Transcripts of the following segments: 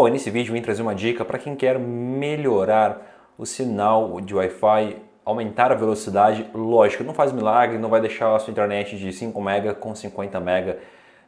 Bom, nesse vídeo eu vim trazer uma dica para quem quer melhorar o sinal de Wi-Fi, aumentar a velocidade. Lógico, não faz milagre, não vai deixar a sua internet de 5 MB com 50 MB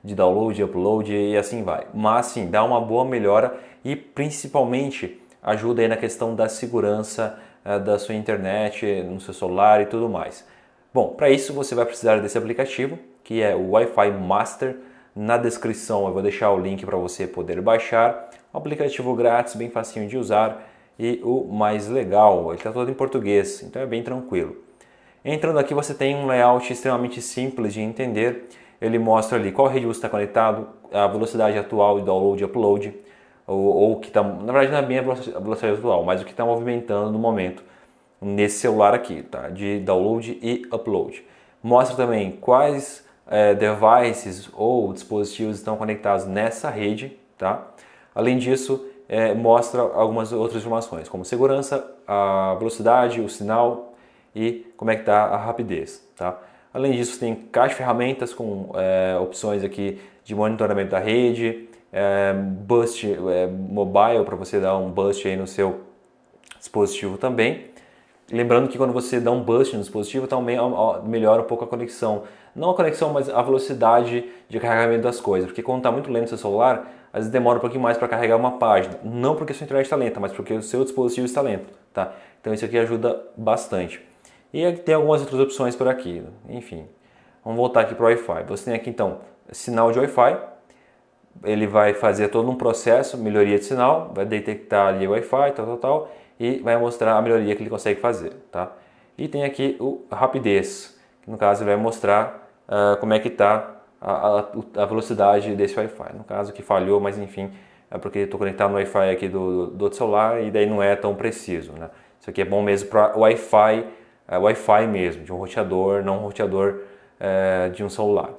de download, upload e assim vai. Mas sim, dá uma boa melhora e principalmente ajuda aí na questão da segurança eh, da sua internet, no seu celular e tudo mais. Bom, para isso você vai precisar desse aplicativo, que é o Wi-Fi Master. Na descrição eu vou deixar o link para você poder baixar. Um aplicativo grátis, bem facinho de usar e o mais legal, ele está todo em português, então é bem tranquilo. Entrando aqui você tem um layout extremamente simples de entender. Ele mostra ali qual rede você está conectado, a velocidade atual de download e upload, ou, ou que está, na verdade não é bem a velocidade atual, mas o que está movimentando no momento nesse celular aqui, tá? De download e upload. Mostra também quais é, devices ou dispositivos estão conectados nessa rede, tá? Além disso, é, mostra algumas outras informações, como segurança, a velocidade, o sinal e como é que está a rapidez. Tá? Além disso, tem caixa de ferramentas com é, opções aqui de monitoramento da rede, é, boost é, mobile para você dar um boost aí no seu dispositivo também. Lembrando que quando você dá um boost no dispositivo, também tá melhora um pouco a conexão. Não a conexão, mas a velocidade de carregamento das coisas. Porque quando está muito lento o seu celular, às vezes demora um pouquinho mais para carregar uma página. Não porque a sua internet está lenta, mas porque o seu dispositivo está lento. Tá? Então isso aqui ajuda bastante. E tem algumas outras opções por aqui. Enfim, vamos voltar aqui para o Wi-Fi. Você tem aqui então sinal de Wi-Fi. Ele vai fazer todo um processo, melhoria de sinal, vai detectar ali o Wi-Fi, tal, tal, tal e vai mostrar a melhoria que ele consegue fazer, tá? E tem aqui o rapidez, que no caso ele vai mostrar uh, como é que está a, a, a, velocidade desse Wi-Fi. No caso que falhou, mas enfim, é porque estou conectado no Wi-Fi aqui do, do outro celular e daí não é tão preciso, né? Isso aqui é bom mesmo para Wi-Fi, uh, Wi-Fi mesmo, de um roteador, não um roteador uh, de um celular.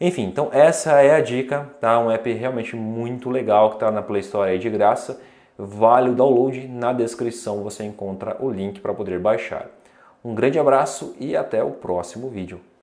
Enfim, então essa é a dica, tá? Um app realmente muito legal que está na Play Store aí de graça vale o download. Na descrição você encontra o link para poder baixar. Um grande abraço e até o próximo vídeo.